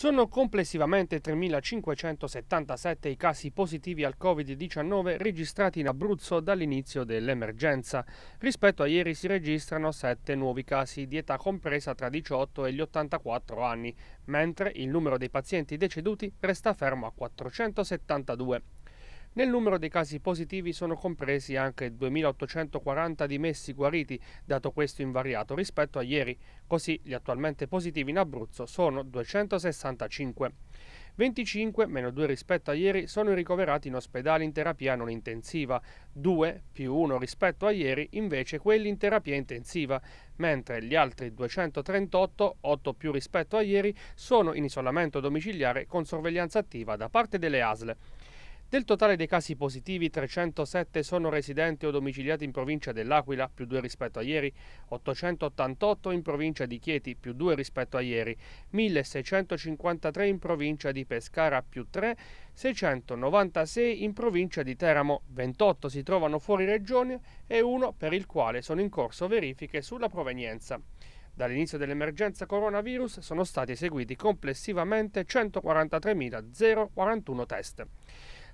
Sono complessivamente 3.577 i casi positivi al Covid-19 registrati in Abruzzo dall'inizio dell'emergenza. Rispetto a ieri si registrano 7 nuovi casi di età compresa tra 18 e gli 84 anni, mentre il numero dei pazienti deceduti resta fermo a 472. Nel numero dei casi positivi sono compresi anche 2.840 dimessi guariti, dato questo invariato rispetto a ieri. Così gli attualmente positivi in Abruzzo sono 265. 25, meno 2 rispetto a ieri, sono i ricoverati in ospedale in terapia non intensiva, 2 più 1 rispetto a ieri invece quelli in terapia intensiva, mentre gli altri 238, 8 più rispetto a ieri, sono in isolamento domiciliare con sorveglianza attiva da parte delle ASL. Del totale dei casi positivi, 307 sono residenti o domiciliati in provincia dell'Aquila, più 2 rispetto a ieri, 888 in provincia di Chieti, più 2 rispetto a ieri, 1653 in provincia di Pescara, più 3, 696 in provincia di Teramo, 28 si trovano fuori regione e uno per il quale sono in corso verifiche sulla provenienza. Dall'inizio dell'emergenza coronavirus sono stati eseguiti complessivamente 143.041 test.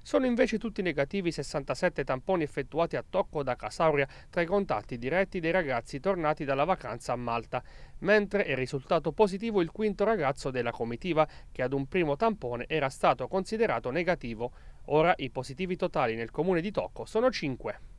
Sono invece tutti negativi i 67 tamponi effettuati a Tocco da Casauria tra i contatti diretti dei ragazzi tornati dalla vacanza a Malta, mentre è risultato positivo il quinto ragazzo della comitiva che ad un primo tampone era stato considerato negativo. Ora i positivi totali nel comune di Tocco sono 5.